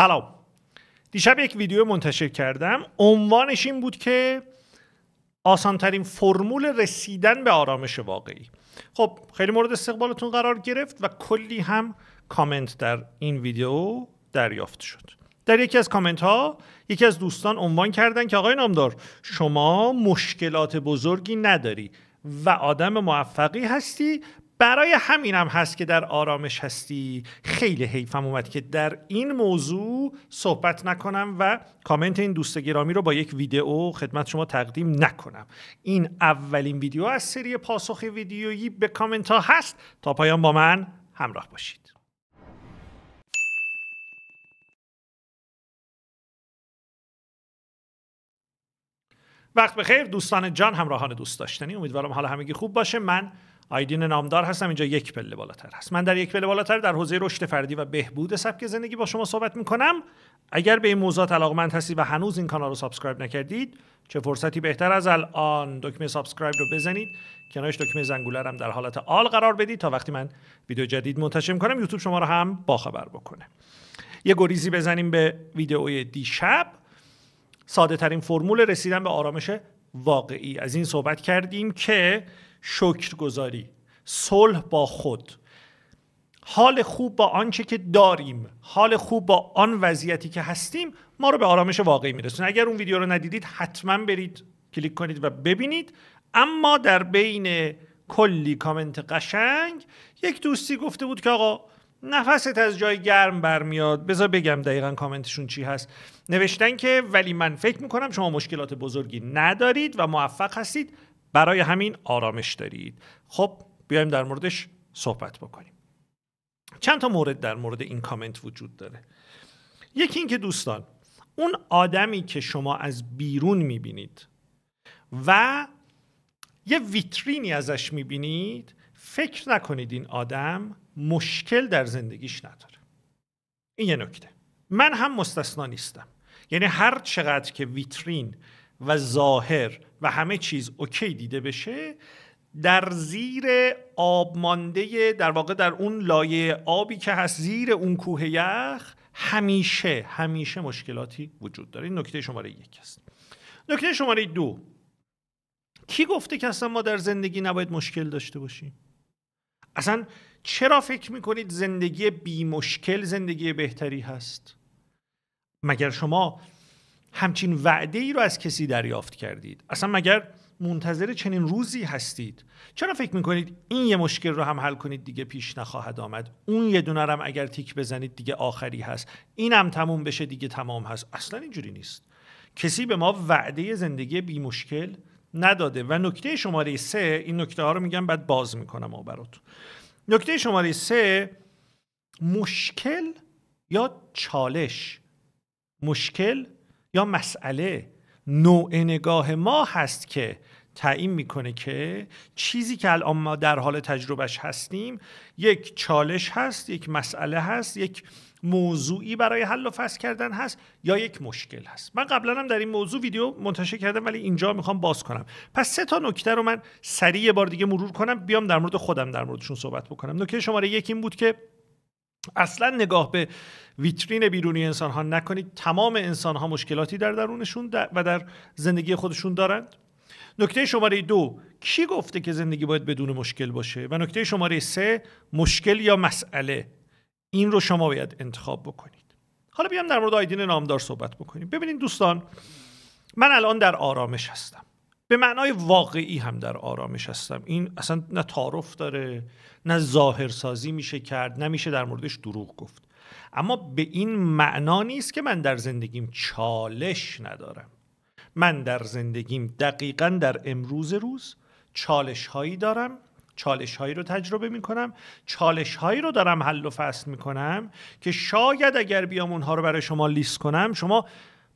سلام دیشب یک ویدیو منتشر کردم عنوانش این بود که آسانترین فرمول رسیدن به آرامش واقعی خب خیلی مورد استقبالتون قرار گرفت و کلی هم کامنت در این ویدیو دریافت شد در یکی از کامنت ها یکی از دوستان عنوان کردن که آقای نامدار شما مشکلات بزرگی نداری و آدم موفقی هستی برای همینم هست که در آرامش هستی خیلی حیفم اومد که در این موضوع صحبت نکنم و کامنت این دوست گرامی رو با یک ویدیو خدمت شما تقدیم نکنم این اولین ویدیو از سری پاسخ ویدیویی به کامنت ها هست تا پایان با من همراه باشید وقت بخیر دوستان جان همراهان دوست داشتنی امیدوارم حالا همگی خوب باشه من آیدین نامدار هستم اینجا یک پله بالاتر هست من در یک پله بالاتر در حوزه رشد فردی و بهبود سبک زندگی با شما صحبت میکنم اگر به این موضوعات علاقمند هستید و هنوز این کانال رو سابسکرایب نکردید چه فرصتی بهتر از الان دکمه سابسکرایب رو بزنید کنارش دکمه زنگوله هم در حالت آل قرار بدید تا وقتی من ویدیو جدید منتشر کنم یوتیوب شما رو هم باخبر بکنه یه گریزی بزنیم به ویدیو دیشب ساده ترین فرمول رسیدن به آرامش واقعی از این صحبت کردیم که شکرگزاری صلح با خود حال خوب با آنچه که داریم حال خوب با آن وضعیتی که هستیم ما رو به آرامش واقعی میرسونه اگر اون ویدیو رو ندیدید حتما برید کلیک کنید و ببینید اما در بین کلی کامنت قشنگ یک دوستی گفته بود که آقا نفست از جای گرم برمیاد بذار بگم دقیقا کامنتشون چی هست نوشتن که ولی من فکر میکنم شما مشکلات بزرگی ندارید و موفق هستید برای همین آرامش دارید خب بیایم در موردش صحبت بکنیم چند تا مورد در مورد این کامنت وجود داره یکی اینکه دوستان اون آدمی که شما از بیرون میبینید و یه ویترینی ازش میبینید فکر نکنید این آدم مشکل در زندگیش نداره این یه نکته من هم مستثنا نیستم یعنی هر چقدر که ویترین و ظاهر و همه چیز اوکی دیده بشه در زیر آب مانده در واقع در اون لایه آبی که هست زیر اون کوه یخ همیشه همیشه مشکلاتی وجود داره این نکته شماره یک است نکته شماره دو کی گفته که اصلا ما در زندگی نباید مشکل داشته باشیم اصلا چرا فکر میکنید زندگی بی مشکل زندگی بهتری هست مگر شما همچین وعده ای رو از کسی دریافت کردید اصلا مگر منتظر چنین روزی هستید چرا فکر میکنید این یه مشکل رو هم حل کنید دیگه پیش نخواهد آمد اون یه دونرم هم اگر تیک بزنید دیگه آخری هست این هم تموم بشه دیگه تمام هست اصلا اینجوری نیست کسی به ما وعده زندگی بی مشکل نداده و نکته شماره سه این نکته ها رو میگم بعد باز میکنم و براتون نکته شماره سه مشکل یا چالش مشکل یا مسئله نوع نگاه ما هست که تعیین میکنه که چیزی که الان ما در حال تجربهش هستیم یک چالش هست یک مسئله هست یک موضوعی برای حل و فصل کردن هست یا یک مشکل هست من قبلا هم در این موضوع ویدیو منتشر کردم ولی اینجا میخوام باز کنم پس سه تا نکته رو من سریع یه بار دیگه مرور کنم بیام در مورد خودم در موردشون صحبت بکنم نکته شماره یک این بود که اصلا نگاه به ویترین بیرونی انسان ها نکنید تمام انسان ها مشکلاتی در درونشون و در زندگی خودشون دارند نکته شماره دو کی گفته که زندگی باید بدون مشکل باشه و نکته شماره سه مشکل یا مسئله این رو شما باید انتخاب بکنید حالا بیام در مورد آیدین نامدار صحبت بکنیم ببینید دوستان من الان در آرامش هستم به معنای واقعی هم در آرامش هستم این اصلا نه تعارف داره نه ظاهرسازی میشه کرد نه میشه در موردش دروغ گفت اما به این معنا نیست که من در زندگیم چالش ندارم من در زندگیم دقیقا در امروز روز چالش هایی دارم چالش هایی رو تجربه می کنم چالش هایی رو دارم حل و فصل می کنم که شاید اگر بیام اونها رو برای شما لیست کنم شما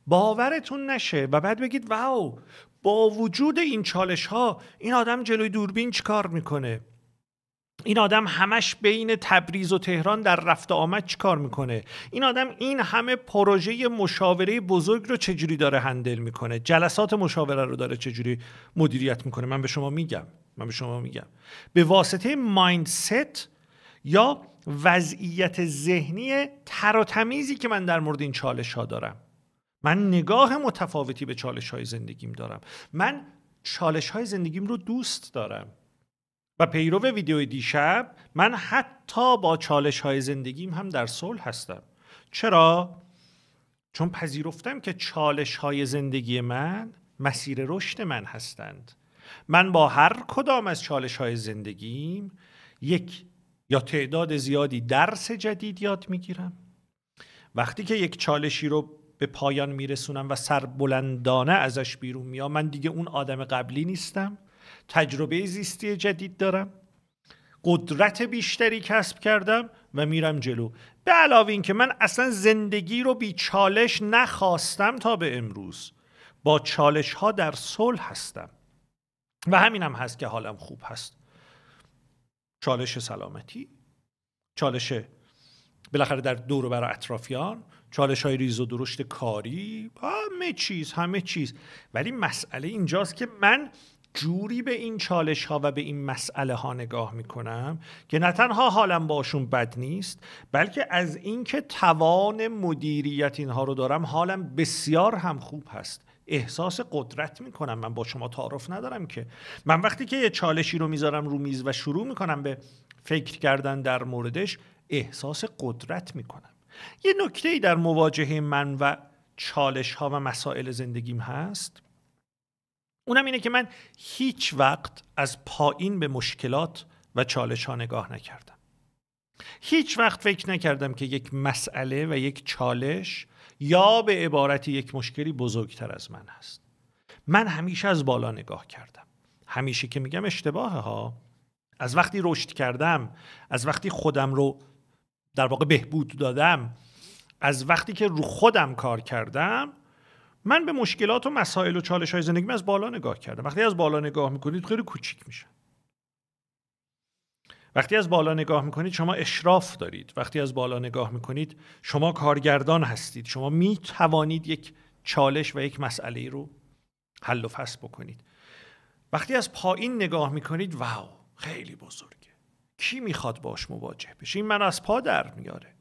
باورتون نشه و بعد بگید واو با وجود این چالش ها این آدم جلوی دوربین چیکار میکنه این آدم همش بین تبریز و تهران در رفت آمد چی کار میکنه این آدم این همه پروژه مشاوره بزرگ رو چجوری داره هندل میکنه جلسات مشاوره رو داره چجوری مدیریت میکنه من به شما میگم من به شما میگم به واسطه مایندست یا وضعیت ذهنی تر و تمیزی که من در مورد این چالش ها دارم من نگاه متفاوتی به چالش های زندگیم دارم من چالش های زندگیم رو دوست دارم و پیرو ویدیو دیشب من حتی با چالش های زندگیم هم در صلح هستم چرا؟ چون پذیرفتم که چالش های زندگی من مسیر رشد من هستند من با هر کدام از چالش های زندگیم یک یا تعداد زیادی درس جدید یاد میگیرم وقتی که یک چالشی رو به پایان میرسونم و سربلندانه ازش بیرون میام من دیگه اون آدم قبلی نیستم تجربه زیستی جدید دارم قدرت بیشتری کسب کردم و میرم جلو به علاوه این که من اصلا زندگی رو بی چالش نخواستم تا به امروز با چالش ها در صلح هستم و همینم هست که حالم خوب هست چالش سلامتی چالش بالاخره در دور و برای اطرافیان چالش های ریز و درشت کاری همه چیز همه چیز ولی مسئله اینجاست که من جوری به این چالش ها و به این مسئله ها نگاه میکنم که نه تنها حالم باشون بد نیست بلکه از اینکه توان مدیریت اینها رو دارم حالم بسیار هم خوب هست احساس قدرت میکنم من با شما تعارف ندارم که من وقتی که یه چالشی رو میذارم رو میز و شروع میکنم به فکر کردن در موردش احساس قدرت میکنم یه نکته در مواجهه من و چالش ها و مسائل زندگیم هست اونم اینه که من هیچ وقت از پایین به مشکلات و چالش ها نگاه نکردم هیچ وقت فکر نکردم که یک مسئله و یک چالش یا به عبارت یک مشکلی بزرگتر از من هست من همیشه از بالا نگاه کردم همیشه که میگم اشتباه ها از وقتی رشد کردم از وقتی خودم رو در واقع بهبود دادم از وقتی که رو خودم کار کردم من به مشکلات و مسائل و چالش های زندگی از بالا نگاه کردم وقتی از بالا نگاه میکنید خیلی کوچیک میشه. وقتی از بالا نگاه میکنید شما اشراف دارید وقتی از بالا نگاه میکنید شما کارگردان هستید شما میتوانید یک چالش و یک مسئله رو حل و فصل بکنید وقتی از پایین نگاه میکنید واو خیلی بزرگ کی میخواد باش مواجه بشه این من از پا در میاره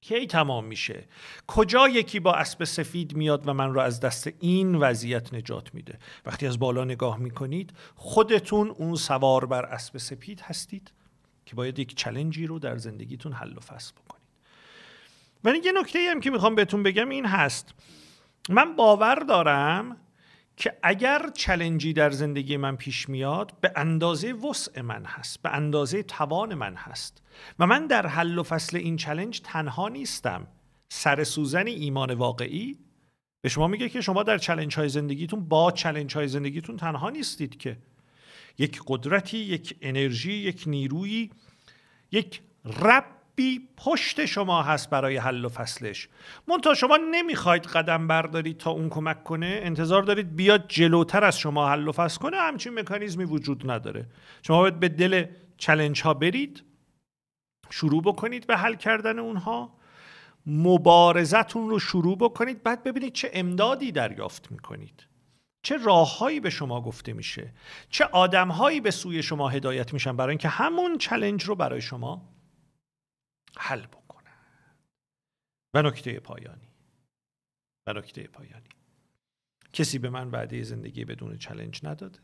کی تمام میشه کجا یکی با اسب سفید میاد و من رو از دست این وضعیت نجات میده وقتی از بالا نگاه میکنید خودتون اون سوار بر اسب سفید هستید که باید یک چلنجی رو در زندگیتون حل و فصل بکنید من یه نکته هم که میخوام بهتون بگم این هست من باور دارم که اگر چلنجی در زندگی من پیش میاد به اندازه وسع من هست به اندازه توان من هست و من در حل و فصل این چلنج تنها نیستم سر سوزن ایمان واقعی به شما میگه که شما در چلنج های زندگیتون با چلنج های زندگیتون تنها نیستید که یک قدرتی یک انرژی یک نیرویی یک رب بی پشت شما هست برای حل و فصلش منتها شما نمیخواید قدم بردارید تا اون کمک کنه انتظار دارید بیاد جلوتر از شما حل و فصل کنه همچین مکانیزمی وجود نداره شما باید به دل چلنج ها برید شروع بکنید به حل کردن اونها مبارزتون رو شروع بکنید بعد ببینید چه امدادی دریافت میکنید چه راههایی به شما گفته میشه چه آدمهایی به سوی شما هدایت میشن برای اینکه همون چلنج رو برای شما حل بکنه و نکته پایانی و نکته پایانی کسی به من وعده زندگی بدون چلنج نداده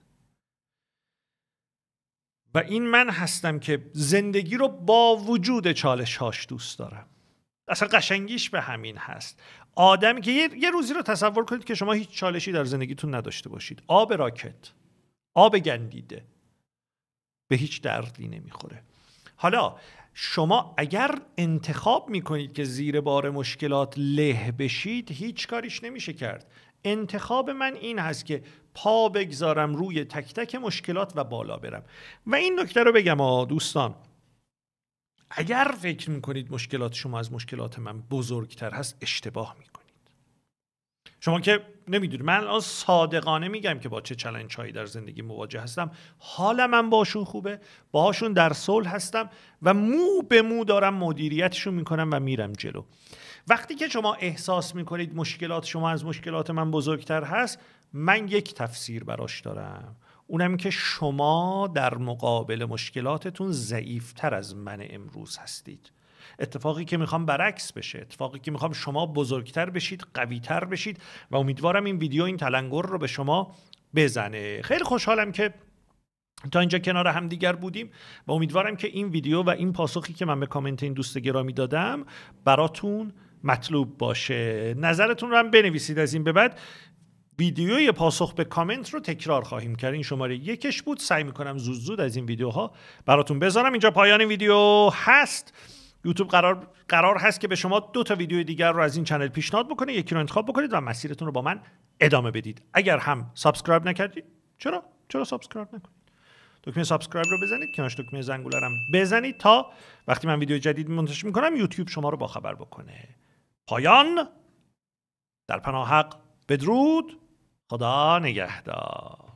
و این من هستم که زندگی رو با وجود چالش هاش دوست دارم اصلا قشنگیش به همین هست آدمی که یه،, یه روزی رو تصور کنید که شما هیچ چالشی در زندگیتون نداشته باشید آب راکت آب گندیده به هیچ دردی نمیخوره حالا شما اگر انتخاب میکنید که زیر بار مشکلات له بشید هیچ کاریش نمیشه کرد انتخاب من این هست که پا بگذارم روی تک تک مشکلات و بالا برم و این نکته رو بگم آ دوستان اگر فکر میکنید مشکلات شما از مشکلات من بزرگتر هست اشتباه میکنید شما که نمیدونید من الان صادقانه میگم که با چه چلنج هایی در زندگی مواجه هستم حالا من باشون خوبه باهاشون در صلح هستم و مو به مو دارم مدیریتشون میکنم و میرم جلو وقتی که شما احساس میکنید مشکلات شما از مشکلات من بزرگتر هست من یک تفسیر براش دارم اونم که شما در مقابل مشکلاتتون ضعیفتر از من امروز هستید اتفاقی که میخوام برعکس بشه اتفاقی که میخوام شما بزرگتر بشید قویتر بشید و امیدوارم این ویدیو این تلنگر رو به شما بزنه خیلی خوشحالم که تا اینجا کنار همدیگر بودیم و امیدوارم که این ویدیو و این پاسخی که من به کامنت این دوست گرامی دادم براتون مطلوب باشه نظرتون رو هم بنویسید از این به بعد ویدیو پاسخ به کامنت رو تکرار خواهیم کرد این شماره یکش بود سعی میکنم زود زود از این ویدیوها براتون بذارم اینجا پایان ویدیو هست یوتیوب قرار قرار هست که به شما دو تا ویدیو دیگر رو از این چنل پیشنهاد بکنه یکی رو انتخاب بکنید و مسیرتون رو با من ادامه بدید اگر هم سابسکرایب نکردید چرا چرا سابسکرایب نکنید دکمه سابسکرایب رو بزنید کنارش دکمه زنگوله بزنید تا وقتی من ویدیو جدید منتشر میکنم یوتیوب شما رو باخبر بکنه پایان در پناه حق بدرود خدا نگهدار